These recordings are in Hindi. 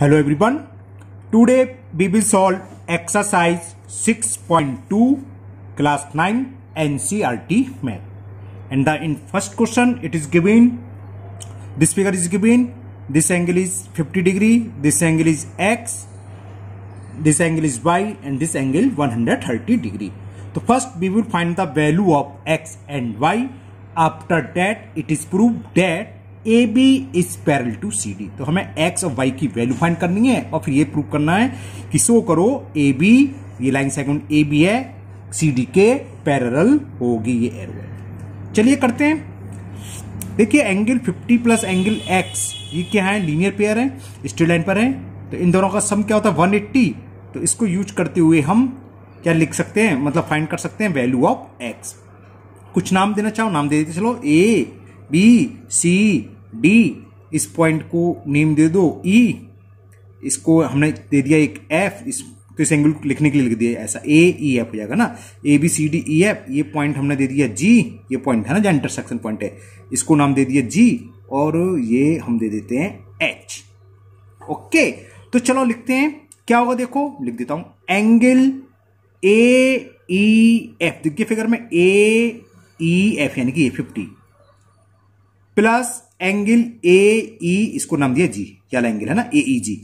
Hello everyone today we will solve exercise 6.2 class nine NCERT में and the in first question it is given this figure is given this angle is 50 degree this angle is X this angle is Y and this angle 130 degree तो first we will find the value of X and Y after that it is prove that A B is parallel to C D तो हमें एक्स और वाई की वैल्यू फाइंड करनी है और फिर ये प्रूव करना है कि शो करो ए बी ये लाइन सेकंड ए बी है सी डी के पैरल होगी ये एरो चलिए करते हैं देखिए एंगल 50 प्लस एंगल एक्स ये क्या है लीनियर पेयर है स्ट्रेट लाइन पर है तो इन दोनों का सम क्या होता है 180 तो इसको यूज करते हुए हम क्या लिख सकते हैं मतलब फाइंड कर सकते हैं वैल्यू ऑफ एक्स कुछ नाम देना चाहो नाम दे देते चलो ए बी सी डी इस पॉइंट को नेम दे दो ई e, इसको हमने दे दिया एक एफ इस तो इस एंगल को लिखने के लिए लिख दिया ऐसा ए ई एफ हो जाएगा ना A B C D E F ये पॉइंट हमने दे दिया जी ये पॉइंट है ना जो इंटरसेक्शन पॉइंट है इसको नाम दे दिया जी और ये हम दे देते हैं एच ओके तो चलो लिखते हैं क्या होगा देखो लिख देता हूं एंगल ए ई एफ देखिए फिगर में ए ई एफ यानी कि A fifty plus angle A E इसको नाम दिया जी क्या एंगल है ना ए ई जी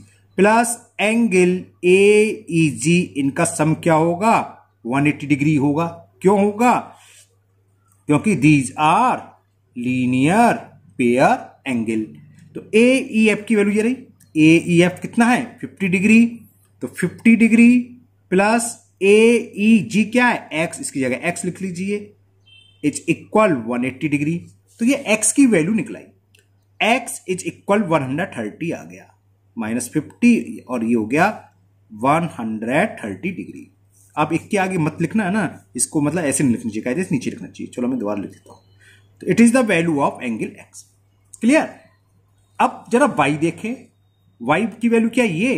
प्लस एंगल ए ई जी इनका सम क्या होगा 180 डिग्री होगा क्यों होगा क्योंकि these are linear pair angle तो ए ई एफ की वैल्यू ये रही ए ई एफ कितना है 50 डिग्री तो 50 डिग्री प्लस ए ई जी क्या है एक्स इसकी जगह एक्स लिख लीजिए इट्स इक्वल 180 डिग्री तो ये एक्स की वैल्यू निकलाई X is equal one hundred thirty आ गया माइनस फिफ्टी और ये हो गया वन हंड्रेड थर्टी डिग्री आप एक के आगे मत लिखना है ना इसको मतलब ऐसे नहीं लिखना चाहिए नीचे लिखना चाहिए चलो मैं दोबारा लिख देता हूँ तो it is the value of angle X clear अब जरा वाई देखें वाई की वैल्यू क्या है ये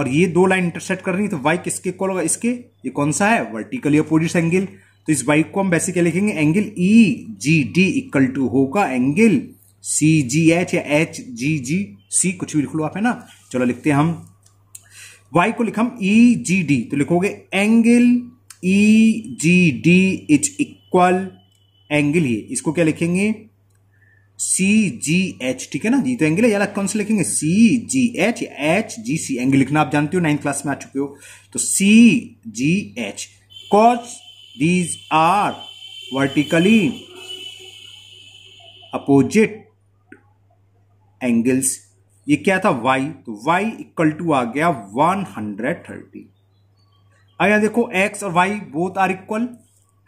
और ये दो लाइन इंटरसेक्ट कर रही है तो वाई किसके इक्वल होगा इसके ये कौन सा है वर्टिकली अपोजिट एंगल तो इस बाइक को हम वैसे क्या लिखेंगे angle E G D equal to होगा एंगल सी जी एच या एच जी जी सी कुछ भी लिख लो आप है ना चलो लिखते हैं हम वाई को लिखा हम ई जी डी तो लिखोगे angle E G D is equal angle ये इसको क्या लिखेंगे सी जी एच ठीक है ना जी तो एंगल है यार कौन से लिखेंगे C G H H G C angle लिखना आप जानते हो नाइन्थ क्लास में आ चुके हो तो C G H cause these are vertically opposite angles ये क्या था वाई तो वाई इक्वल टू आ गया वन हंड्रेड थर्टी आया देखो एक्स और वाई बोथ आर इक्वल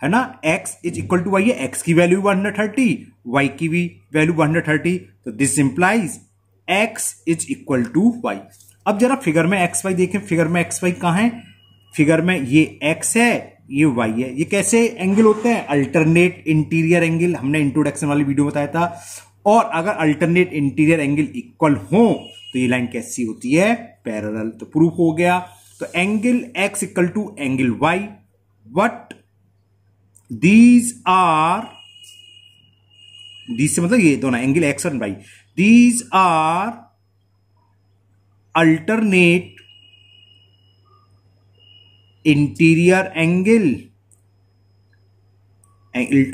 है ना X is equal to Y X की value one hundred thirty Y की भी वैल्यू वन हंड्रेड थर्टी तो this implies X is equal to Y अब जरा फिगर में एक्स वाई देखें फिगर में एक्स वाई कहा है फिगर में ये एक्स है ये वाई है ये कैसे एंगल होते हैं अल्टरनेट इंटीरियर एंगल हमने इंट्रोडक्शन वाली वीडियो बताया था और अगर अल्टरनेट इंटीरियर एंगल इक्वल हो तो ये लाइन कैसी होती है पैरल तो प्रूफ हो गया तो angle X equal to angle Y what these are these से मतलब ये दोनों angle X and Y these are alternate interior angle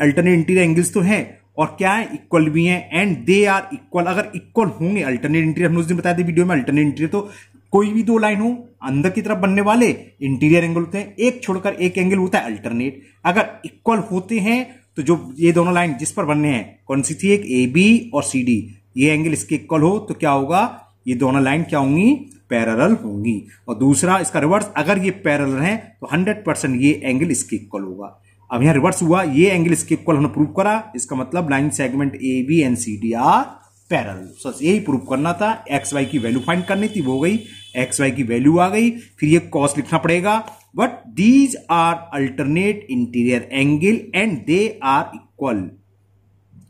alternate interior angles तो हैं और क्या है इक्वल भी हैं एंड दे आर इक्वल अगर इक्वल होंगे अल्टरनेट इंटीरियर हमने उस दिन बताया था वीडियो में अल्टरनेट इंटीरियर तो कोई भी दो लाइन हो अंदर की तरफ बनने वाले इंटीरियर एंगल होते हैं एक छोड़कर एक एंगल होता है अल्टरनेट अगर इक्वल होते हैं तो जो ये दोनों लाइन जिस पर बनने हैं कौन सी थी एक ए बी और सी डी ये एंगल इसके इक्वल हो तो क्या होगा ये दोनों लाइन क्या होंगी पैरल होंगी और दूसरा इसका रिवर्स अगर ये पैरल है तो हंड्रेड परसेंट ये एंगल इसके इक्वल होगा अब यहाँ रिवर्स हुआ ये एंगल इसके इक्वल हमने प्रूव करा इसका मतलब line segment A B and C D are parallel बस यही प्रूव करना था एक्स वाई की वैल्यू फाइंड करनी थी वो गई एक्स वाई की वैल्यू आ गई फिर ये कॉस लिखना पड़ेगा but these are alternate interior angle and they are equal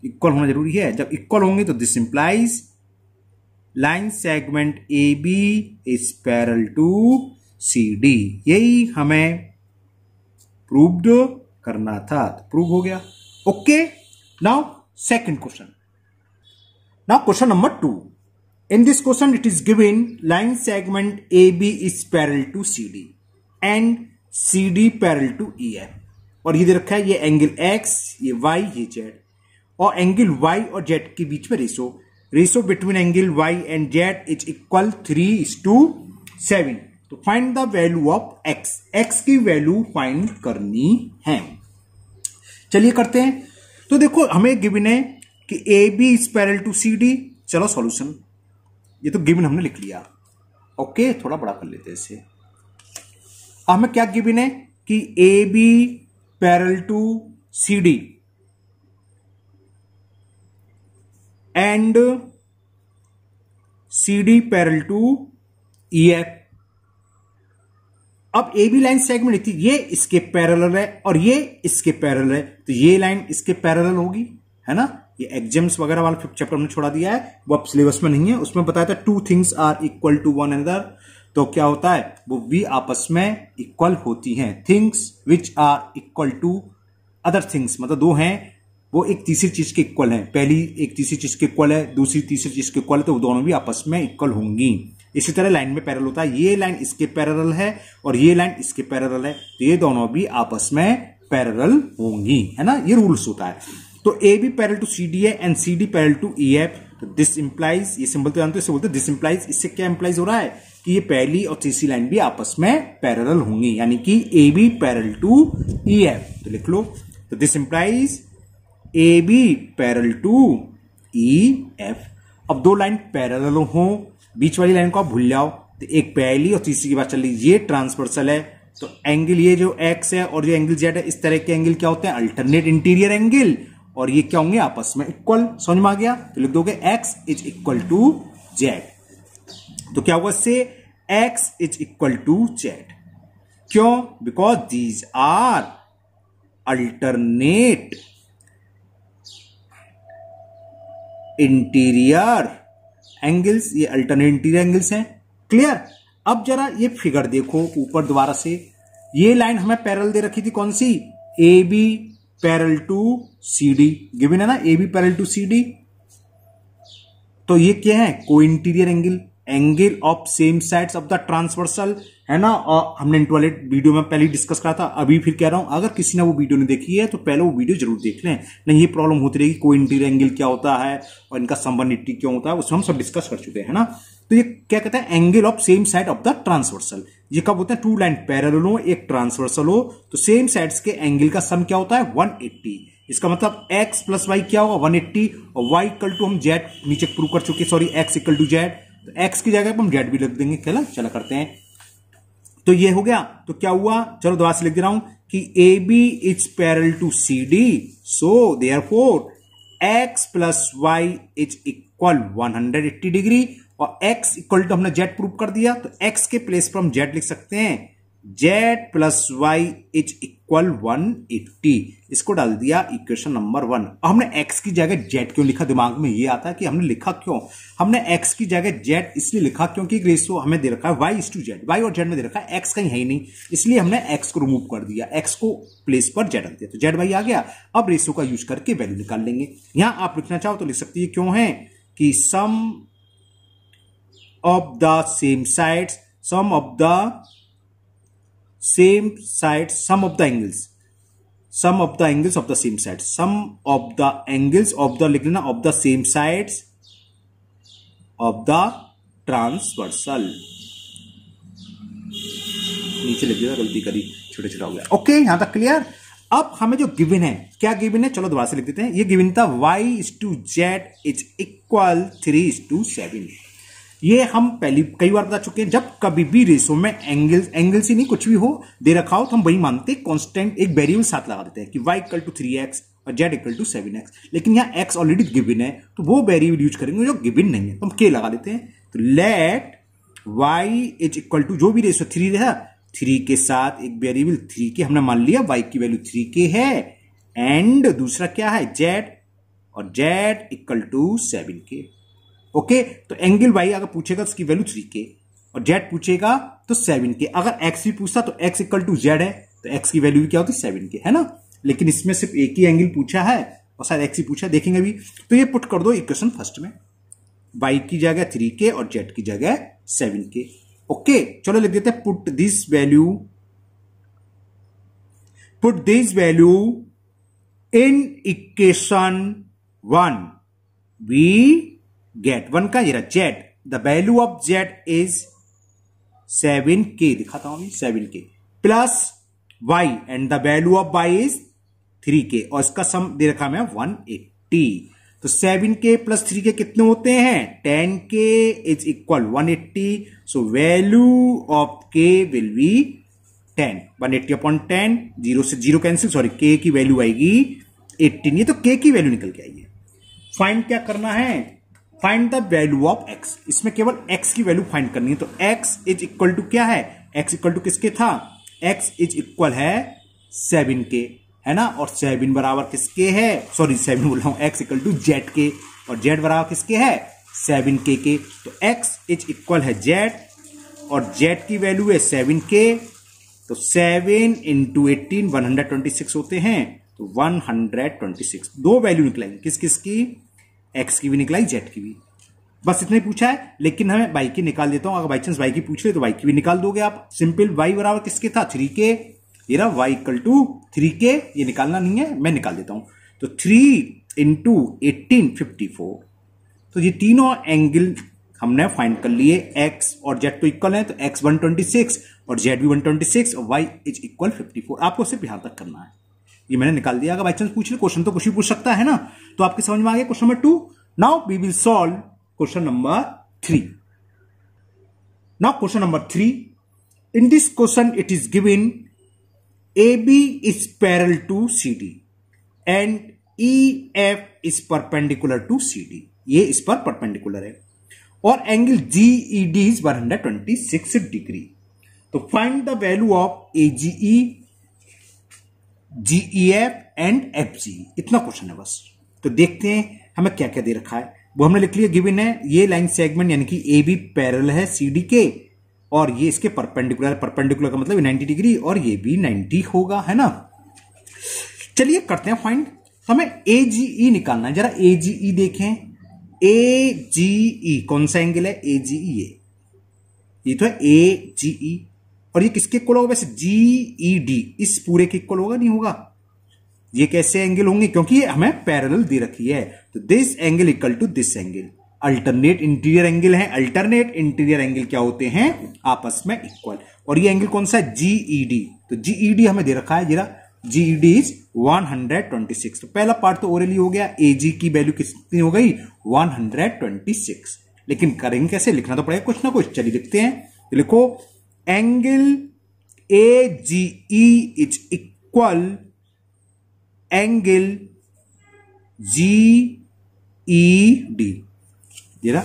equal होना जरूरी है जब इक्वल होंगे तो this implies line segment A B is parallel to C D यही हमें प्रूव्ड करना था तो प्रूव हो गया okay now second question now question number two in is given line segment A B is parallel to C D and C D parallel to E M और ये रखा है ये एंगल एक्स ये वाई ये जेड और एंगल वाई और जेड के बीच में ratio ratio between angle Y and Z is equal three is to seven तो find the value of x X की वैल्यू फाइंड करनी है चलिए करते हैं तो देखो हमें गिवन है कि ए B is parallel to C D चलो सॉल्यूशन ये तो गिवन हमने लिख लिया ओके थोड़ा बड़ा कर लेते हैं इसे हमें क्या गिवन है कि A B parallel to C D and C D parallel to E F अब ए बी लाइन सेगमेंट थी ये इसके पैरल है और ये इसके पैरल है तो ये लाइन इसके पैरल होगी है ना ये एग्जाम्स वगैरह वाला चैप्टर में छोड़ा दिया है वो अब सिलेबस में नहीं है उसमें बताया था two things are equal to one another तो क्या होता है वो वी आपस में इक्वल होती हैं things which are equal to other things मतलब दो हैं वो एक तीसरी चीज के इक्वल है पहली एक तीसरी चीज के इक्वल है दूसरी तीसरी चीज के इक्वल है तो दोनों भी आपस में इक्वल होंगी इसी तरह लाइन में पैरल होता है ये लाइन इसके पैरल है और ये लाइन इसके पैरल है तो ये दोनों भी आपस में पैरल होंगी है ना ये रूल्स होता है तो A B parallel to C D है and C D parallel to E F तो दिस इंप्लाइज ये सिंबल तो जानते हो बोलते हैं दिस इंप्लाइज इससे क्या इंप्लाइज हो रहा है कि ये पहली और तीसरी लाइन भी आपस में पैरल होंगी यानी कि A B parallel to E F तो लिख लो तो this implies A B parallel to E F अब दो लाइन पैरल हो बीच वाली लाइन को आप भूल जाओ तो एक पहली और तीसरी की बात चल रही ये ट्रांसवर्सल है तो एंगल ये जो एक्स है और जो एंगल जेड है इस तरह के एंगल क्या होते हैं अल्टरनेट इंटीरियर एंगल और ये क्या होंगे आपस में इक्वल समझ में आ गया तो लिख दोगे X is equal to Z तो क्या होगा इससे X is equal to Z क्यों because these are alternate interior angles ये अल्टरनेट इंटीरियर एंगल्स हैं क्लियर अब जरा ये फिगर देखो ऊपर दोबारा से ये लाइन हमें पैरल दे रखी थी कौन सी A B parallel to C D given है ना A B parallel to C D तो ये क्या है co interior angle angle of same sides of the transversal है ना और हमने इंटॉयलेट वीडियो में पहले डिस्कस करा था अभी फिर कह रहा हूं अगर किसी ने वो वीडियो नहीं देखी है तो पहले वो वीडियो जरूर देख लें नहीं ये प्रॉब्लम होती रहेगी कोई इंटीरियर एंगल क्या होता है और इनका संबंधित क्यों होता है उसमें हम सब डिस्कस कर चुके हैं ना तो ये क्या कहते हैं angle of same side of the transversal ये कब होता है टू लाइन पैरल हो एक ट्रांसवर्सल हो तो सेम साइड्स के एंगल का सम क्या होता है 180 इसका मतलब x प्लस वाई क्या होगा 180 और y इक्वल टू हम z नीचे प्रूव कर चुके sorry x equal to Z तो एक्स की जगह पर हम जेड भी लिख देंगे चला चला करते हैं तो ये हो गया तो क्या हुआ चलो दोबारा से लिख दे रहा हूं कि ए B is parallel to C D so therefore X plus Y is equal one hundred eighty degree और एक्स इक्वल टू हमने जेड प्रूव कर दिया तो एक्स के प्लेस पर हम जेड लिख सकते हैं Z plus Y is equal one eighty इसको डाल दिया इक्वेशन नंबर वन अब हमने एक्स की जगह जेड क्यों लिखा दिमाग में ये आता है कि हमने लिखा क्यों हमने एक्स की जगह जेड इसलिए लिखा क्योंकि रेशियो हमें दे रखा है y is to z y और जेड में दे रखा है एक्स कहीं है ही नहीं इसलिए हमने एक्स को रिमूव कर दिया एक्स को प्लेस पर जेड रख दिया तो जेड वाई आ गया अब रेशियो का यूज करके वैल्यू निकाल लेंगे यहां आप लिखना चाहो तो लिख सकती है क्यों है कि sum of the same side sum of the same side sum of the angles sum of the angles of the same side sum of the angles of the lignina of the same sides of the transversal नीचे लग गया गलती करी छोटा छोटा हो गया ओके okay, यहां तक क्लियर अब हमें जो गिवन है क्या गिवन है चलो दोबारा से लिख देते हैं ये गिवन था y is to z is equal three is to seven ये हम पहली कई बार बता चुके हैं जब कभी भी रेसो में एंगल एंगल से नहीं कुछ भी हो दे रखा हो तो हम वही मानते हैं कॉन्स्टेंट एक वेरिएबल साथ लगा देते हैं कि y equal to three x और z equal to seven x लेकिन यहाँ एक्स ऑलरेडी गिविन है तो वो वेरिएबल यूज करेंगे जो गिविन नहीं है तो हम के लगा देते हैं तो let y is equal to जो भी रेसो थ्री रहा थ्री के साथ एक वेरिएबल थ्री के हमने मान लिया वाई की वैल्यू थ्री के है एंड दूसरा क्या है जेड और z equal to seven k okay तो एंगल वाई अगर पूछेगा तो उसकी वैल्यू थ्री के और जेड पूछेगा तो सेवन के अगर एक्स भी पूछता तो एक्स इक्वल टू जेड है तो एक्स की वैल्यू क्या होती है सेवन के है ना लेकिन इसमें सिर्फ एक ही एंगल पूछा है और शायद एक्स ही पूछा देखेंगे अभी तो ये पुट कर दो इक्वेशन फर्स्ट में वाई की जगह थ्री के और जेड की जगह सेवन के ओके चलो लिख देते हैं put this value put this value in equation one we get one का zero z the value of z is seven k दिखाता हूं seven k plus y and the value of y is three k और इसका सम दे रखा मैं वन एट्टी तो seven k plus three k कितने होते हैं ten k is equal one eighty so value of k will be ten one eighty upon ten zero से जीरो कैंसिल सॉरी के की वैल्यू आएगी एट्टीन ये तो के की वैल्यू निकल के आई है फाइंड क्या करना है find the value of x इसमें केवल एक्स की वैल्यू फाइंड करनी है तो एक्स इज इक्वल टू क्या है एक्स इक्वल टू किसके था एक्स इज इक्वल है सेवन के है ना और सेवन बराबर किसके है सॉरी सेवन बोल रहा हूं एक्स इक्वल टू जेड के और जेड बराबर किसके है सेवन के के तो एक्स इज इक्वल है जेड और जेड की वैल्यू है सेवन के तो seven into eighteen one hundred twenty six होते हैं तो वन हंड्रेड ट्वेंटी सिक्स दो वैल्यू निकलेंगे किस किस की एक्स की भी निकलाई जेड की भी बस इतना ही पूछा है लेकिन हमें बाई की निकाल देता हूं अगर बाई चांस बाई की पूछ ले तो बाई की भी निकाल दोगे आप सिंपल वाई बराबर किसके था थ्री के ये रहा वाई इक्वल टू थ्री के ये निकालना नहीं है मैं निकाल देता हूं तो three into eighteen fifty four तो ये तीनों एंगल हमने फाइंड कर लिए एक्स और जेड तो इक्वल है तो एक्स वन ट्वेंटी सिक्स और जेड भी वन ट्वेंटी सिक्स और y is equal fifty four आपको सिर्फ यहां तक करना है ये मैंने निकाल दिया अगर बाई चांस पूछ ले क्वेश्चन तो कुछ ही पूछ सकता है ना तो आपके समझ में आ गया question number two now we will solve question number three now question number three in this question it is this A B is parallel to C D and E F is perpendicular to C D ये इस पर परपेंडिकुलर है और angle G D is six degree तो find the value of A G E GEF and F इतना क्वेश्चन है बस तो देखते हैं हमें क्या क्या दे रखा है वो हमने लिख लिया गिवन है ये लाइन सेगमेंट यानी कि ए बी पैरल है सी डी के और ये इसके परपेंडिकुलर परपेंडिकुलर का मतलब 90 डिग्री और ये भी 90 होगा है ना चलिए करते हैं फाइंड हमें ए जी ई निकालना है जरा ए जी ई देखें ए जी ई कौन सा एंगल है ए जी ई ये ये तो है ए जी ई और ये किसके इक्वल होगा वैसे जी ई डी इस पूरे के इक्वल होगा नहीं होगा ये कैसे एंगल होंगे क्योंकि ये हमें पैरेलल दे रखी है तो this angle equal to this angle alternate interior angle है अल्टरनेट इंटीरियर एंगल क्या होते हैं आपस में इक्वल और ये एंगल कौन सा है जीईडी e, तो जीईडी e, हमें दे रखा है जरा जीईडी इज 126 तो पहला पार्ट तो ओरली हो गया एजी की वैल्यू कितनी हो गई 126 लेकिन करेंगे कैसे लिखना तो पड़ेगा कुछ ना कुछ चलिए लिखते हैं तो लिखो angle A G is equal is G E D ये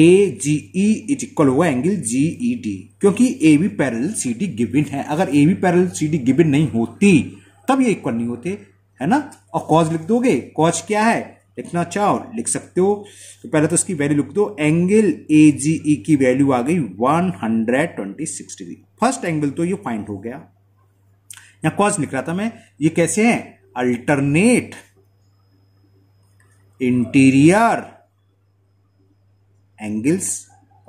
A G E is equal होगा एंगल जी ई डी क्योंकि A B parallel C D given है अगर A B parallel C D given नहीं होती तब ये इक्वल नहीं होते है ना और कॉज लिख दोगे कॉज क्या है लिखना चाहो अच्छा, लिख सकते हो तो पहले तो इसकी वैल्यू लिख दो एंगल ए जी ई की वैल्यू आ गई 126 डिग्री फर्स्ट एंगल तो ये फाइंड हो गया या कॉज लिख रहा था मैं ये कैसे है alternate interior angles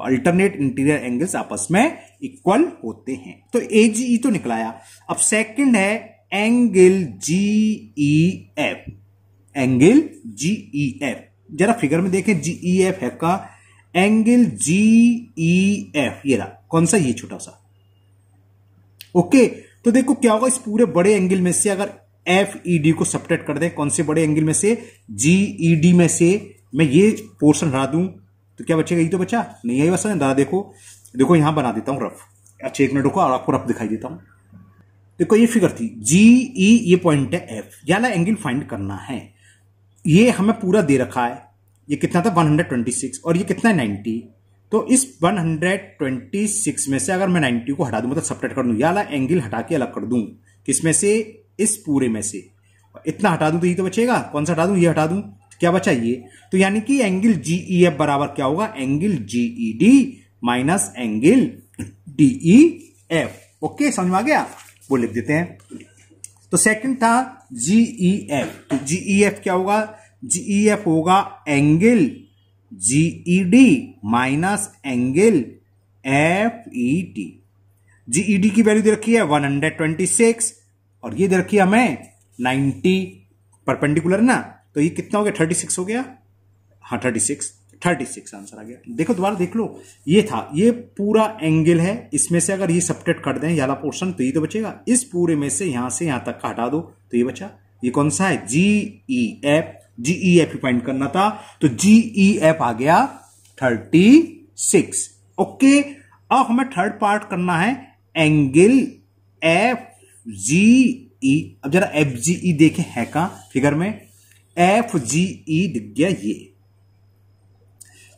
alternate interior angles आपस में इक्वल होते हैं तो ए जी ई तो निकलाया अब सेकंड है angle G E F angle G F जरा फिगर में देखें जी एफ e है का एंगल जी ई एफ ये रहा कौन सा ये छोटा सा ओके तो देखो क्या होगा इस पूरे बड़े एंगल में से अगर एफ ईडी e को सपरेट कर दें कौन से बड़े एंगल में से जी ई डी में से मैं ये पोर्शन हटा दूं तो क्या बचेगा ये तो बचा नहीं आई बसा दादा देखो देखो यहां बना देता हूं रफ अच्छा एक मिनट रुको और आपको रफ दिखाई देता हूं देखो ये फिगर थी जी ई e, ये पॉइंट है एफ याला एंगल फाइंड करना है ये हमें पूरा दे रखा है ये कितना था 126 और ये कितना है 90 तो इस 126 में से अगर मैं 90 को हटा दूं मतलब सपरेट कर दूं या एंगल हटा के अलग कर दूं किसमें से इस पूरे में से इतना हटा दूं तो ये तो बचेगा कौन सा हटा दूं ये हटा दूं क्या बचा ये तो यानी कि एंगल जी ई एफ बराबर क्या होगा angle G E minus angle D E F okay समझ में आ गया वो लिख देते हैं तो सेकंड था G E F GE G E F क्या होगा जी एफ e होगा angle G E D minus angle F E T G E D की वैल्यू दे रखी है वन हंड्रेड ट्वेंटी सिक्स और ये दे रखी है हमें 90 परपेंडिकुलर ना तो ये कितना हो गया थर्टी सिक्स हो गया हाँ thirty six thirty six answer आ गया देखो दोबारा देख लो ये था ये पूरा एंगल है इसमें से अगर ये सपरेट कर दें यहाँ पोर्शन तो ये तो बचेगा इस पूरे में से यहां से यहां तक का हटा दो तो ये बचा ये कौन सा है G E F GE F find करना था तो जीई एफ e आ गया थर्टी सिक्स ओके अब हमें थर्ड पार्ट करना है एंगल एफ जी ई अब जरा एफ जी ई e देखे है का फिगर में एफ जी ई दिख गया ये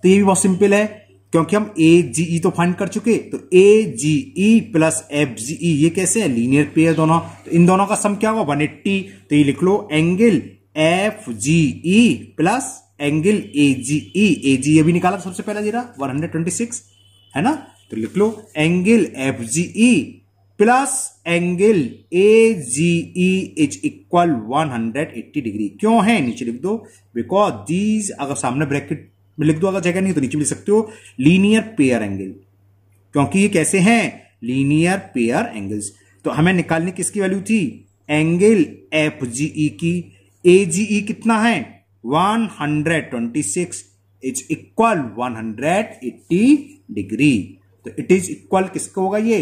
तो ये भी बहुत सिंपल है क्योंकि हम ए जी ई तो फाइंड कर चुके तो ए G E plus F G ई ये कैसे है लीनियर पेयर दोनों तो इन दोनों का सम क्या होगा 180 तो ये लिख लो angle F G E plus angle A G E A G ये भी निकाला सबसे पहला जीरा 126 है ना तो लिख लो angle F G E plus angle A G E is equal 180 degree क्यों है नीचे लिख दो बिकॉज दीज अगर सामने ब्रैकेट में लिख दो अगर जगह नहीं तो नीचे लिख सकते हो लीनियर पेयर एंगल क्योंकि ये कैसे हैं लीनियर पेयर एंगल्स तो हमें निकालने किसकी वैल्यू थी एंगल एफ जी ई की ए जी ई कितना है 126 इज इक्वल 180 डिग्री तो इट इज इक्वल किसका होगा ये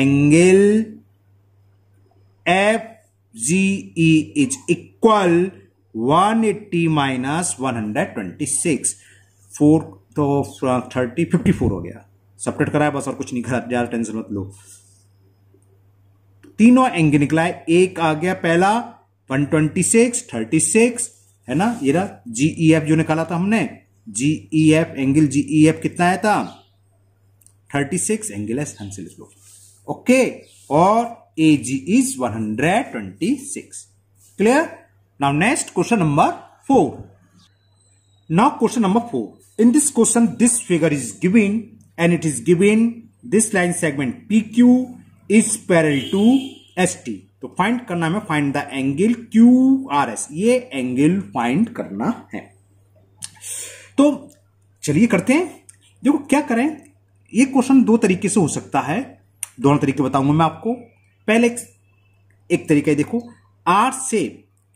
angle F G E is equal 180 minus six four तो थर्टी फिफ्टी फोर हो गया सपरेट कराया बस और कुछ नहीं खराब ज्यादा टेंशन मत लो तीनों एंगल निकला है एक आ गया पहला one twenty six thirty six है ना ये रहा जीई एफ e जो निकाला था हमने GE F angle GE F कितना आया था थर्टी सिक्स एंगल एस ढंग लिख लो ओके और A G is one hundred twenty six clear now next question number four now question number four in this question this figure is given and it is given this line segment P Q is parallel to S T तो फाइंड करना हमें find the angle Q R S ये एंगल फाइंड करना है तो चलिए करते हैं देखो क्या करें ये क्वेश्चन दो तरीके से हो सकता है दोनों तरीके बताऊंगा मैं आपको पहले एक, तरीका देखो आर से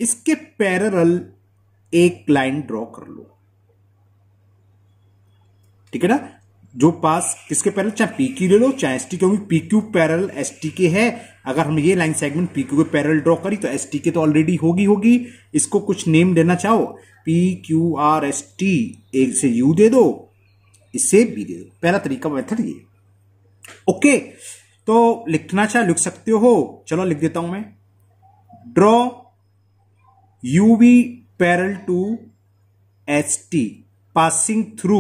इसके पैरल एक लाइन ड्रॉ कर लो ठीक है ना जो पास किसके पैरल चाहे पी क्यू ले लो चाहे एस टी क्योंकि P Q parallel S T के है अगर हम ये लाइन सेगमेंट पी क्यू के पैरल ड्रॉ करी तो एस टी के तो ऑलरेडी होगी होगी इसको कुछ नेम देना चाहो P Q R S T एक से यू दे दो इससे बी दे दो पहला तरीका मेथड ये ओके तो लिखना चाहे लिख सकते हो चलो लिख देता हूं मैं draw U V parallel to S T passing through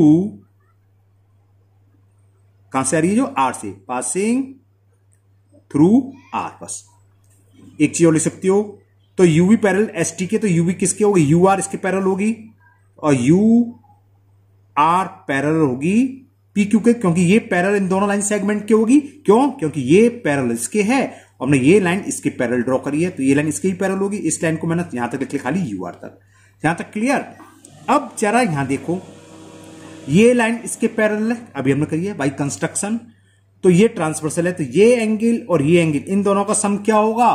कहां से आ रही है जो आर से पासिंग थ्रू आर बस एक चीज और लिख सकती हो तो यूवी पैरल एस टी के तो यूवी किसके होगी यू आर इसके पैरल होगी और यू आर पैरल होगी पी क्यू के क्योंकि ये पैरल इन दोनों लाइन सेगमेंट के होगी क्यों क्योंकि ये पैरल इसके है और हमने ये लाइन इसके पैरल ड्रॉ करी है तो ये लाइन इसके ही पैरल होगी इस लाइन को मैंने यहां तक लिख लिया खाली यू आर तक यहां तक क्लियर अब जरा यहां देखो ये लाइन इसके पैरल है अभी हमने कही है बाई कंस्ट्रक्शन तो ये ट्रांसवर्सल है तो ये एंगल और ये एंगल इन दोनों का सम क्या होगा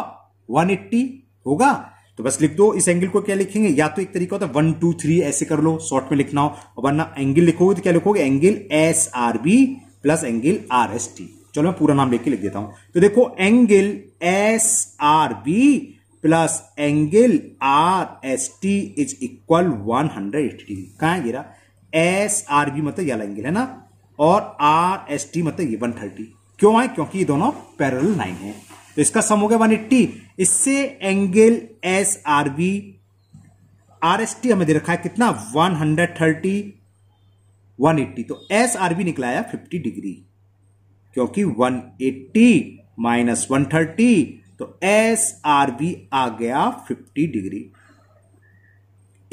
180 होगा तो बस लिख दो इस एंगल को क्या लिखेंगे या तो एक तरीका होता है वन टू थ्री ऐसे कर लो शॉर्ट में लिखना हो और वरना एंगल लिखोगे तो क्या लिखोगे angle S R B plus angle R S T चलो मैं पूरा नाम लिख लिख, लिख देता हूं तो देखो angle S R B plus angle R S T is equal one hundred eighty कहा गिरा एस आर बी मतलब यल एंगल है ना और आर एस टी मतलब ये वन थर्टी क्यों आए क्योंकि ये दोनों पैरल लाइन है तो इसका सम हो गया वन एट्टी इससे angle S R B R S T हमें दे रखा है कितना one hundred thirty one eighty तो एस आर बी निकलाया फिफ्टी डिग्री क्योंकि one eighty minus one thirty तो एस आर बी आ गया फिफ्टी डिग्री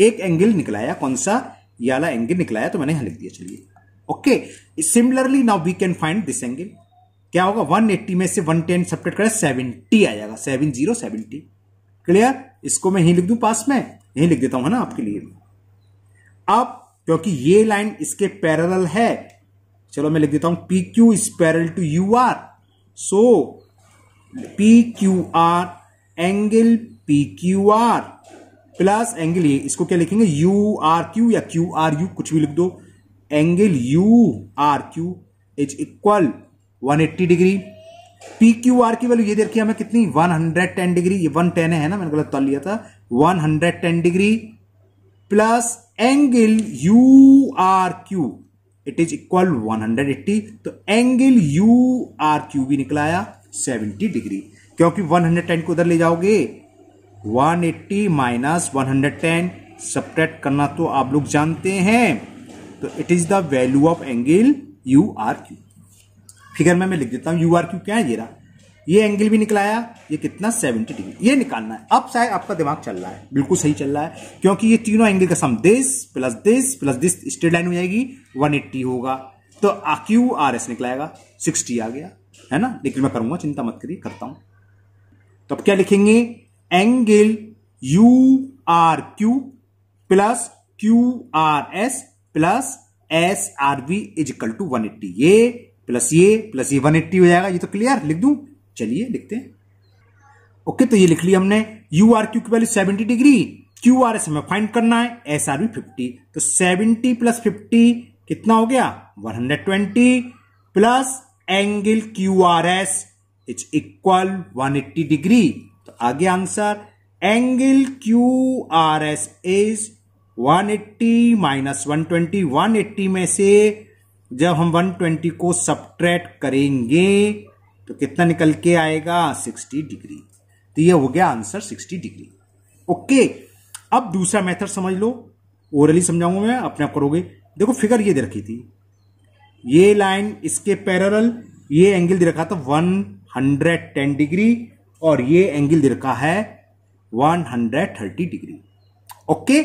एक एंगल निकलाया कौन सा ये वाला एंगल निकलाया तो मैंने यहां लिख दिया चलिए okay similarly now we can find this angle क्या होगा 180 में से 110 टेन सब्टेक्ट करें सेवेंटी आ जाएगा सेवन जीरो सेवेंटी क्लियर इसको मैं यहीं लिख दू पास में यहीं लिख देता हूं ना आपके लिए अब क्योंकि ये लाइन इसके पैरल है चलो मैं लिख देता हूं P Q is parallel to U R so P Q R angle P Q R plus angle ये इसको क्या लिखेंगे यू आर क्यू या क्यू आर यू कुछ भी लिख दो angle U R Q is equal 180 degree P Q R की वैल्यू ये देखिए हमें कितनी 110 डिग्री ये 110 है ना मैंने गलत तल लिया था 110 degree plus angle U R Q it is equal 180 तो एंगल यू आर क्यू भी आया सेवेंटी डिग्री क्योंकि 110 को उधर ले जाओगे 180 एट्टी माइनस वन हंड्रेड करना तो आप लोग जानते हैं तो it is the value of angle U R Q figure में मैं लिख देता हूं यू आर क्यू क्या है ये रहा ये एंगल भी निकलाया ये कितना 70 डिग्री ये निकालना है अब शायद आपका दिमाग चल रहा है बिल्कुल सही चल रहा है क्योंकि ये तीनों एंगल का sum this plus this plus this straight line हो जाएगी 180 होगा तो क्यू आर एस निकलाएगा 60 आ गया है ना लेकिन मैं करूंगा चिंता मत करिए करता हूं तो अब क्या लिखेंगे angle U R Q plus Q R S plus S R V equal to one eighty ये प्लस ये प्लस ये वन एट्टी हो जाएगा ये तो क्लियर लिख दू चलिए लिखते हैं ओके तो ये लिख लिया हमने यू आर क्यू की value seventy degree Q R S हमें फाइंड करना है एस आर वी फिफ्टी तो सेवेंटी प्लस फिफ्टी कितना हो गया one hundred twenty plus angle Q R S is equal one eighty degree तो आगे answer angle Q R S is 180 minus 120 180 में से जब हम 120 को सब्ट्रैक्ट करेंगे तो कितना निकल के आएगा 60 डिग्री तो ये हो गया आंसर 60 डिग्री ओके अब दूसरा मेथड समझ लो ओरली समझाऊंगा मैं अपने आप करोगे देखो फिगर ये दे रखी थी ये लाइन इसके पैरल ये एंगल दे रखा था 110 डिग्री और ये एंगल दे रखा है 130 डिग्री ओके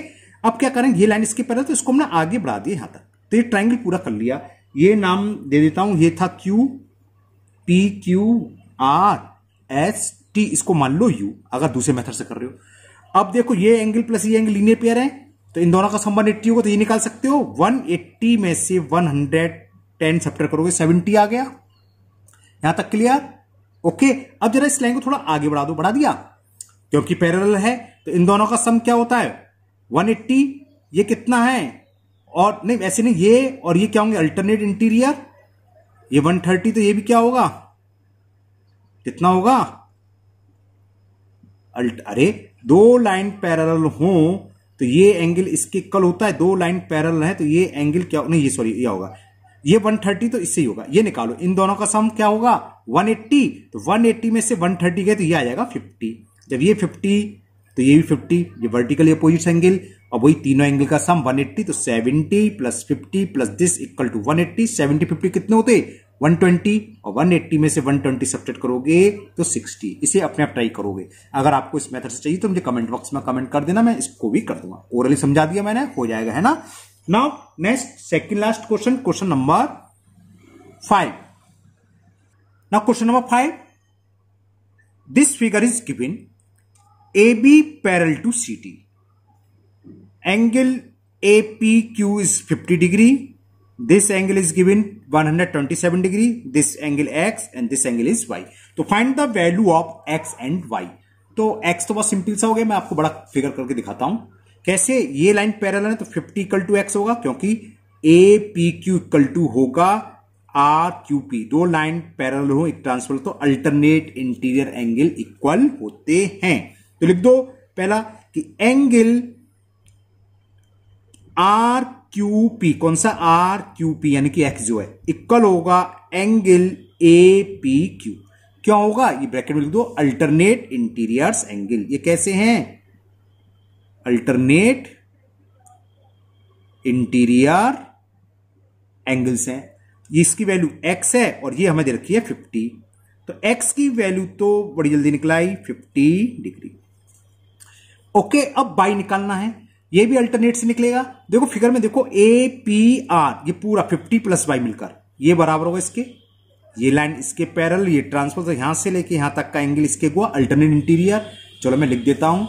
अब क्या करें ये लाइन इसके पहले तो इसको हमने आगे बढ़ा दिया यहां तक तो ये ट्राइंगल पूरा कर लिया ये नाम दे देता हूं ये था Q P Q R S T इसको मान लो यू अगर दूसरे मेथड से कर रहे हो अब देखो ये एंगल प्लस ये एंगल लीनियर पेयर है तो इन दोनों का संबंध एट्टी होगा तो ये निकाल सकते हो 180 में से 110 हंड्रेड टेन करोगे 70 आ गया यहां तक क्लियर ओके अब जरा इस लाइन को थोड़ा आगे बढ़ा दो बढ़ा दिया क्योंकि पैरल है तो इन दोनों का सम क्या होता है 180 ये कितना है और नहीं ऐसे नहीं ये और ये क्या होंगे अल्टरनेट इंटीरियर ये 130 तो ये भी क्या होगा कितना होगा अल्ट अरे दो लाइन पैरल हो तो ये एंगल इसके कल होता है दो लाइन पैरल है तो ये एंगल क्या नहीं ये सॉरी ये होगा ये 130 तो इससे ही होगा ये निकालो इन दोनों का सम क्या होगा 180 तो 180 में से 130 गए तो ये आ जाएगा 50 जब ये 50 तो ये भी 50 ये वर्टिकल अपोजिट एंगल और वही तीनों एंगल का सम 180 तो 70 plus fifty plus this equal to 180 70 50 कितने होते 120 और 180 में से 120 ट्वेंटी करोगे तो 60 इसे अपने आप ट्राई करोगे अगर आपको इस मेथड से चाहिए तो मुझे कमेंट बॉक्स में कमेंट कर देना मैं इसको भी कर दूंगा ओरली समझा दिया मैंने हो जाएगा है ना now next second last question question number five Now question number five. This figure is given AB parallel to CD. Angle APQ is fifty degree. This angle is given one hundred twenty seven degree. This angle X and this angle is Y. So find the value of X and Y. तो X तो बहुत सिंपल सा हो गया मैं आपको बड़ा फिगर करके दिखाता हूँ कैसे ये लाइन पैरेलल है तो 50 इक्वल टू एक्स होगा क्योंकि A P Q equal to होगा आर क्यू पी दो लाइन पैरल हो एक ट्रांसफर तो अल्टरनेट इंटीरियर एंगल इक्वल होते हैं तो लिख दो पहला कि एंगल आर क्यू पी कौन सा आर क्यू पी यानी कि एक्स जो है इक्वल होगा एंगल ए पी क्यू क्या होगा ये ब्रैकेट में लिख दो अल्टरनेट इंटीरियर्स एंगल ये कैसे हैं अल्टरनेट इंटीरियर एंगल्स हैं इसकी वैल्यू एक्स है और ये हमें दे रखी है फिफ्टी तो एक्स की वैल्यू तो बड़ी जल्दी निकल आई फिफ्टी डिग्री ओके अब बाई निकालना है ये भी अल्टरनेट से निकलेगा देखो फिगर में देखो ए पी आर ये पूरा फिफ्टी प्लस बाई मिलकर ये बराबर होगा इसके ये लाइन इसके पैरल ये ट्रांसफर तो यहां से लेके यहां तक का एंगल इसके हुआ अल्टरनेट इंटीरियर चलो मैं लिख देता हूं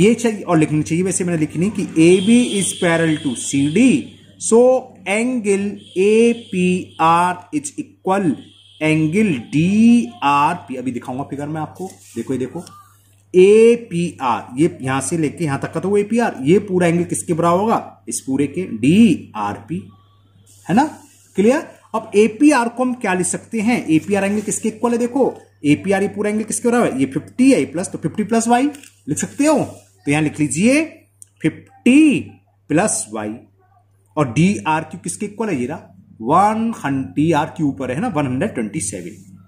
ये चाहिए और लिखनी चाहिए वैसे मैंने लिखनी कि ए B is parallel to C D so angle A P R is equal angle D R P अभी दिखाऊंगा फिगर में आपको देखो ये देखो ए पी आर ये यहां से लेके यहां तक का तो वो ए पी आर ये पूरा एंगल किसके बराबर होगा इस पूरे के डी आर पी है ना क्लियर अब एपीआर को हम क्या लिख सकते हैं एपीआर एंगल किसके इक्वल है देखो एपीआर ये पूरा एंगल किसके बराबर ये फिफ्टी है प्लस तो फिफ्टी प्लस वाई लिख सकते हो तो यहां लिख लीजिए फिफ्टी प्लस वाई और डी आर क्यू किसके इक्वल है जीरा वन डी आर क्यू ऊपर है ना one hundred twenty seven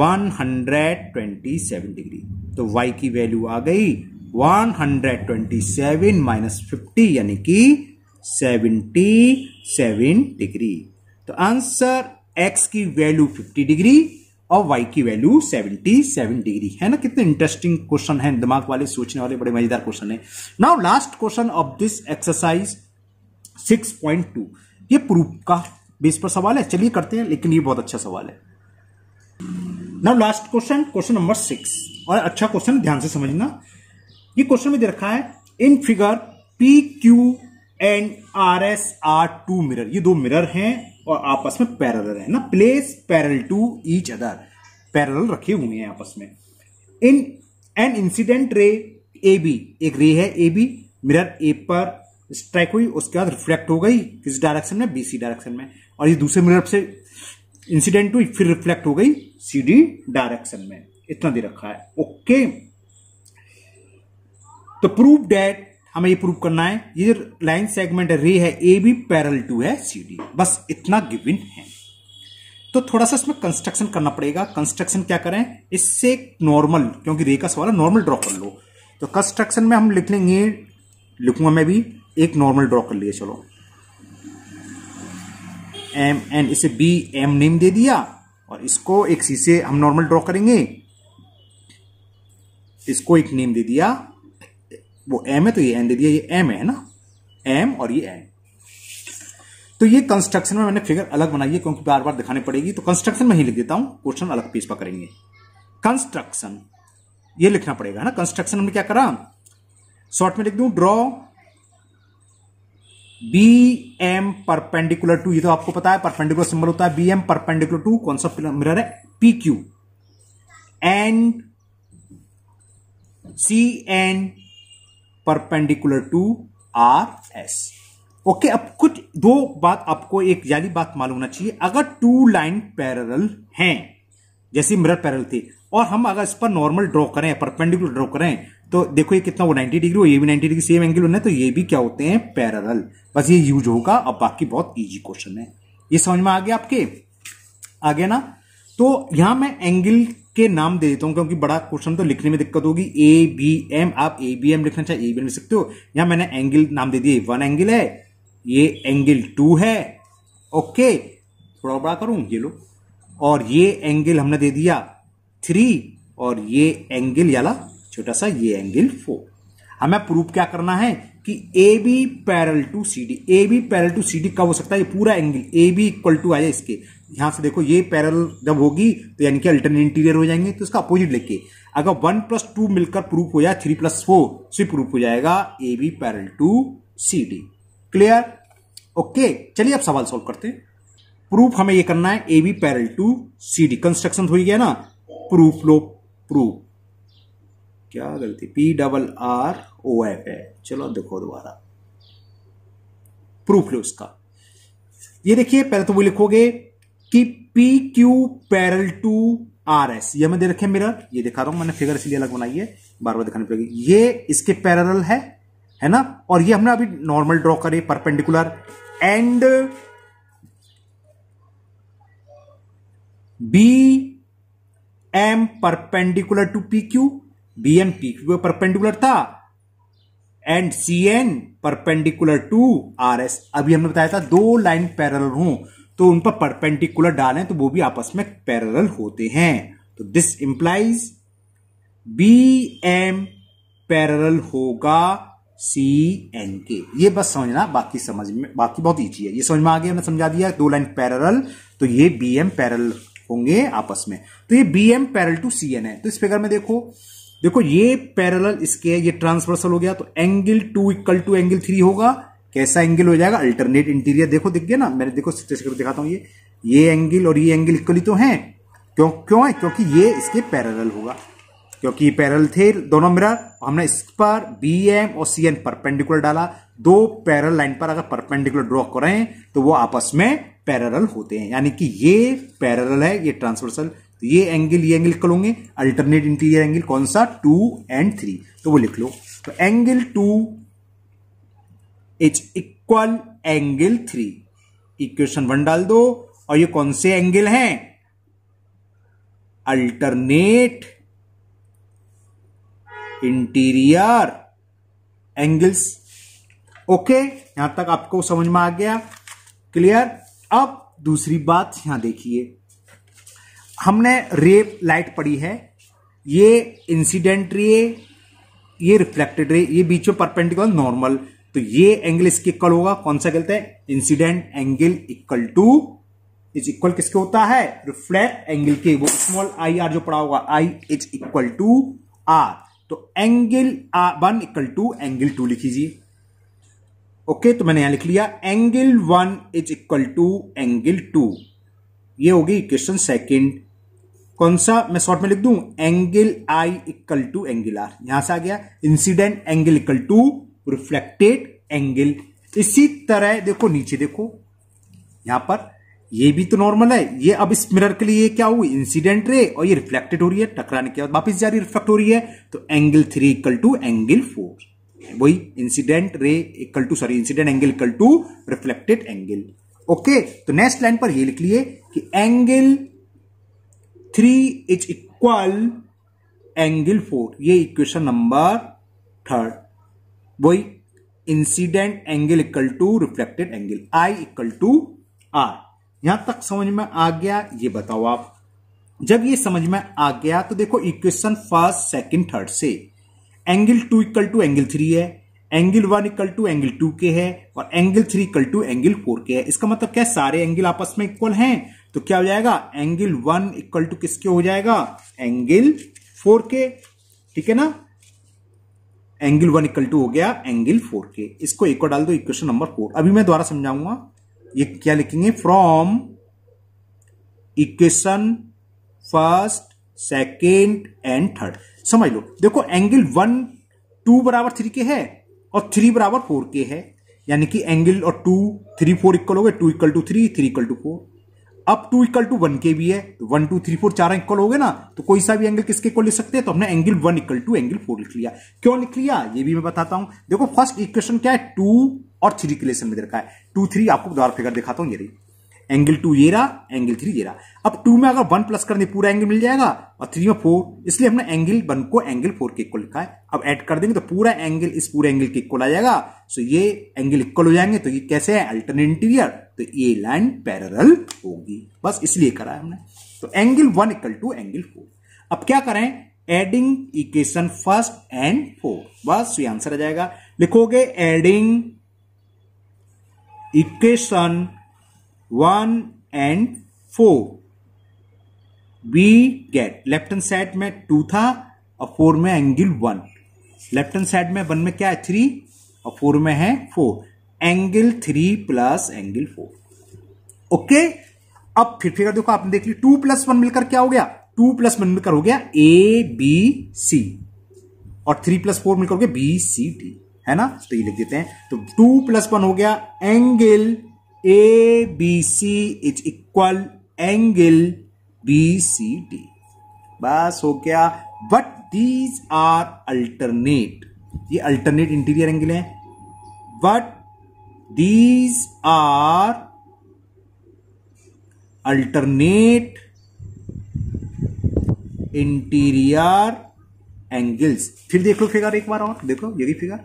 one hundred twenty seven degree तो वाई की वैल्यू आ गई one hundred twenty seven minus fifty यानी कि सेवेंटी सेवन डिग्री तो आंसर एक्स की वैल्यू फिफ्टी डिग्री और वाई की वैल्यू 77 सेवन डिग्री है ना कितने इंटरेस्टिंग क्वेश्चन है दिमाग वाले सोचने वाले बड़े मजेदार क्वेश्चन है now last question of this exercise six point two ये प्रूफ का बेस पर सवाल है चलिए करते हैं लेकिन ये बहुत अच्छा सवाल है now last question question number six और अच्छा क्वेश्चन ध्यान से समझना ये क्वेश्चन में दे रखा है in figure p q and r s are two mirror ये दो मिरर हैं और आपस में पैरल है ना place parallel to each other parallel रखे हुए हैं आपस में in an incident ray A B एक रे है ए बी मिरर ए पर स्ट्राइक हुई उसके बाद रिफ्लेक्ट हो गई किस डायरेक्शन में बीसी डायरेक्शन में और ये दूसरे मिरर से इंसिडेंट हुई फिर रिफ्लेक्ट हो गई सीडी डायरेक्शन में इतना दे रखा है ओके तो प्रूफ डेट हमें ये प्रूफ करना है ये लाइन सेगमेंट रे है ए भी पैरल टू है सी बस इतना गिविन है तो थोड़ा सा इसमें कंस्ट्रक्शन करना पड़ेगा कंस्ट्रक्शन क्या करें इससे नॉर्मल क्योंकि रे का सवाल है नॉर्मल ड्रॉ कर लो तो कंस्ट्रक्शन में हम लिख लेंगे लिखूंगा मैं भी एक नॉर्मल ड्रॉ कर लिया चलो एम एन इसे बी एम नेम दे दिया और इसको एक सी से हम नॉर्मल ड्रॉ करेंगे इसको एक नेम दे दिया वो एम है तो ये एन दे दिया ये एम है ना एम और ये एन तो ये कंस्ट्रक्शन में मैंने फिगर अलग बनाई है क्योंकि बार बार दिखाने पड़ेगी तो कंस्ट्रक्शन में ही लिख देता हूं क्वेश्चन अलग पेज पर करेंगे कंस्ट्रक्शन ये लिखना पड़ेगा है ना कंस्ट्रक्शन हमने क्या करा शॉर्ट में लिख दू draw b m perpendicular to ये तो आपको पता है परपेंडिकुलर सिंबल होता है बी एम परपेंडिकुलर टू कौन सा मिरर है p q and c n perpendicular to r s okay अब कुछ दो बात आपको एक याली बात मालूम होना चाहिए अगर टू लाइन पैरल हैं जैसे मिरर पैरल थी और हम अगर इस पर नॉर्मल ड्रॉ करें परपेंडिकुलर ड्रॉ करें तो देखो ये कितना वो 90 डिग्री और ये भी 90 डिग्री सेम एंगल होना है तो ये भी क्या होते हैं पैरल बस ये यूज होगा अब बाकी बहुत ईजी क्वेश्चन है ये समझ में आ गया आपके आ गया ना तो यहां मैं एंगल के नाम दे देता हूं क्योंकि बड़ा क्वेश्चन तो लिखने में दिक्कत होगी ए बी एम आप ए बी एम लिखना चाहे ए बी एम लिख सकते हो यहां मैंने एंगल नाम दे दिए वन एंगल है ये एंगल टू है ओके थोड़ा बड़ा करूं ये लो और ये एंगल हमने दे दिया थ्री और ये एंगल याला छोटा सा ये एंगल फोर हमें प्रूफ क्या करना है कि A B parallel to C d a B parallel to C d कब हो सकता है ये पूरा angle a b equal to आ जाए इसके यहां से देखो ये पैरल जब होगी तो यानी कि अल्टरनेट इंटीरियर हो जाएंगे तो इसका अपोजिट लेके अगर वन प्लस टू मिलकर प्रूफ हो जाए थ्री प्लस फोर से प्रूफ हो जाएगा a B parallel to C d clear okay चलिए अब सवाल सॉल्व करते हैं प्रूफ हमें ये करना है a B parallel to C d construction हो गया ना प्रूफ लो प्रूफ क्या गलती p double r o f है चलो देखो दोबारा प्रूफ लो इसका ये देखिए पहले तो वो लिखोगे कि p Q parallel to r S ये मैं दे रखे मिरर ये दिखा रहा हूं मैंने फिगर इसलिए अलग बनाई है बार बार दिखानी पड़ेगी ये इसके पैरल है है ना और ये हमने अभी नॉर्मल ड्रॉ करे perpendicular and b m perpendicular to p q b n p q perpendicular था and c n perpendicular to r s अभी हमने बताया था दो लाइन पैरल हो तो उन पर परपेंडिकुलर डालें तो वो भी आपस में पैरल होते हैं तो this implies b m parallel होगा सी एन के ये बस समझना बाकी समझ में बाकी बहुत ईजी है ये समझ में आ गया हमने समझा दिया दो लाइन पैरल तो ये बी एम पैरल होंगे आपस में तो ये b m parallel to c n है तो इस फिगर में देखो देखो ये पैरेलल इसके ये ट्रांसवर्सल हो गया तो angle two equal to angle three होगा कैसा एंगल हो जाएगा अल्टरनेट इंटीरियर देखो दिख गया ना मैंने देखो दिखाता हूं ये ये एंगल और ये एंगल इक्वली तो है क्यों क्यों है क्योंकि ये इसके पैरेलल होगा क्योंकि पैरल थे दोनों मिरर हमने इस पर बी एम और सी एन परपेंडिकुलर डाला दो पैरल लाइन पर अगर परपेंडिकुलर ड्रॉ करें तो वो आपस में पैरल होते हैं यानी कि ये पैरल है ये ट्रांसवर्सल तो ये एंगल ये एंगल लोगे अल्टरनेट इंटीरियर एंगल कौन सा टू एंड थ्री तो वो लिख लो तो angle two is equal angle three equation one डाल दो और ये कौन से एंगल हैं अल्टरनेट इंटीरियर एंगल्स ओके यहां तक आपको समझ में आ गया क्लियर अब दूसरी बात यहां देखिए हमने रे लाइट पड़ी है ये इंसिडेंट रे ये रिफ्लेक्टेड रे ये बीच में परपेंडिकुलर नॉर्मल तो ये एंगल इसके इक्वल होगा कौन सा कहते है incident angle equal to is equal किसके होता है रिफ्लेक्ट एंगल के वो स्मॉल आई आर जो पड़ा होगा i is equal to r तो angle one equal to angle two लिखीजिए ओके तो मैंने यहां लिख लिया angle one is equal to angle two ये होगी क्वेश्चन सेकंड कौन सा मैं शॉर्ट में लिख दूं angle i equal to angle r यहां से आ गया incident angle equal to reflected angle इसी तरह देखो नीचे देखो यहां पर ये भी तो नॉर्मल है ये अब इस मिरर के लिए क्या हुई इंसिडेंट रे और ये रिफ्लेक्टेड हो रही है टकराने के बाद वापस जा रही रिफ्लेक्ट हो रही है तो angle three equal to angle four वही incident ray equal to sorry incident angle equal to reflected angle okay तो नेक्स्ट लाइन पर ये लिख लिए कि angle three is equal angle four ये इक्वेशन नंबर थर्ड वही incident angle equal to reflected angle i equal to r यहां तक समझ में आ गया ये बताओ आप जब ये समझ में आ गया तो देखो इक्वेशन फर्स्ट सेकंड थर्ड से angle two equal to angle three है angle one equal to angle two के है और angle three equal to angle four के है इसका मतलब क्या सारे एंगल आपस में इक्वल हैं तो क्या हो जाएगा एंगल वन इक्वल टू किसके हो जाएगा एंगल फोर के ठीक है ना एंगल वन इक्वल टू हो गया एंगल फोर के इसको एक और डाल दो इक्वेशन नंबर फोर अभी मैं दोबारा समझाऊंगा ये क्या लिखेंगे from equation first second and third समझ लो देखो एंगल वन टू बराबर थ्री के है और थ्री बराबर फोर के है यानी कि एंगल और टू थ्री फोर इक्वल हो गए two equal to three three equal to four अब टू इक्वल टू वन के भी है तो वन टू थ्री फोर चार इक्वल हो गए ना तो कोई सा भी एंगल किसके को लिख सकते हैं तो हमने angle one equal to angle four लिख लिया क्यों लिख लिया ये भी मैं बताता हूं देखो फर्स्ट इक्वेशन क्या है टू और थ्री के लिए में रखा है टू थ्री आपको दोबारा फिगर दिखाता हूं ये रही एंगल टू ये रहा एंगल थ्री ये रहा अब टू में अगर वन प्लस कर दें पूरा एंगल मिल जाएगा और थ्री में फोर इसलिए हमने एंगल वन को एंगल फोर के इक्वल लिखा है अब ऐड कर देंगे तो पूरा एंगल इस पूरे एंगल के इक्वल आ जाएगा सो ये एंगल इक्वल हो जाएंगे तो ये कैसे है इंटीरियर तो ये लाइन पैरल होगी बस इसलिए करा है हमने तो angle one equal to angle four अब क्या करें adding equation first and four बस ये आंसर आ जाएगा लिखोगे adding equation one and four we get left hand side में टू था और फोर में angle one left hand side में वन में क्या है थ्री और फोर में है four angle three plus angle four okay अब फिर फिगर देखो आपने देख ली टू प्लस वन मिलकर क्या हो गया टू प्लस वन मिलकर हो गया ए बी सी और थ्री प्लस फोर मिलकर हो गया बी सी डी है ना तो ये लिख देते हैं तो टू प्लस वन हो गया angle a B c is equal angle b C d बस हो गया बट दीज आर अल्टरनेट ये अल्टरनेट इंटीरियर एंगल है but these are alternate interior angles फिर देख लो फिगर एक बार और देखो यही फिगर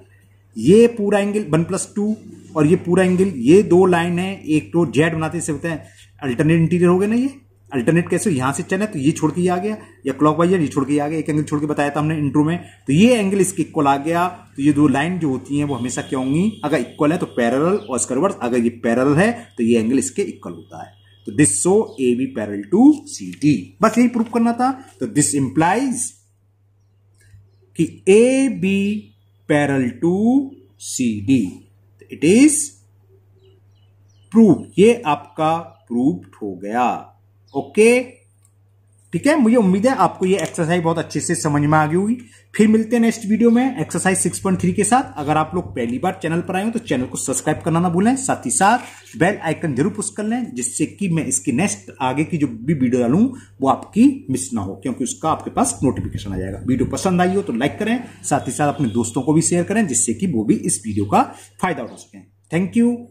ये पूरा एंगल वन प्लस टू और ये पूरा एंगल ये दो लाइन है एक तो जेड बनाते इससे होता हैं अल्टरनेट इंटीरियर हो गया ना ये अल्टरनेट कैसे यहां से चले तो ये छोड़ के आ गया या क्लॉक वाइज ये छोड़ के आ गया एक एंगल छोड़ के बताया था हमने इंट्रो में तो ये एंगल इसके इक्वल आ गया तो ये दो लाइन जो होती हैं वो हमेशा क्या होंगी अगर इक्वल है तो पैरल और इसका रिवर्स अगर ये पैरल है तो ये एंगल इसके इक्वल होता है तो this so a B parallel to C d बस यही प्रूफ करना था तो दिस इंप्लाइज कि A B parallel to C d it is proof ये आपका प्रूफ हो गया ओके okay? ठीक है मुझे उम्मीद है आपको ये एक्सरसाइज बहुत अच्छे से समझ में आ गई होगी फिर मिलते हैं नेक्स्ट वीडियो में एक्सरसाइज 6.3 के साथ अगर आप लोग पहली बार चैनल पर आए हो तो चैनल को सब्सक्राइब करना ना भूलें साथ ही साथ बेल आइकन जरूर पुश कर लें जिससे कि मैं इसकी नेक्स्ट आगे की जो भी वीडियो डालू वो आपकी मिस ना हो क्योंकि उसका आपके पास नोटिफिकेशन आ जाएगा वीडियो पसंद आई हो तो लाइक करें साथ ही साथ अपने दोस्तों को भी शेयर करें जिससे कि वो भी इस वीडियो का फायदा उठा सकें थैंक यू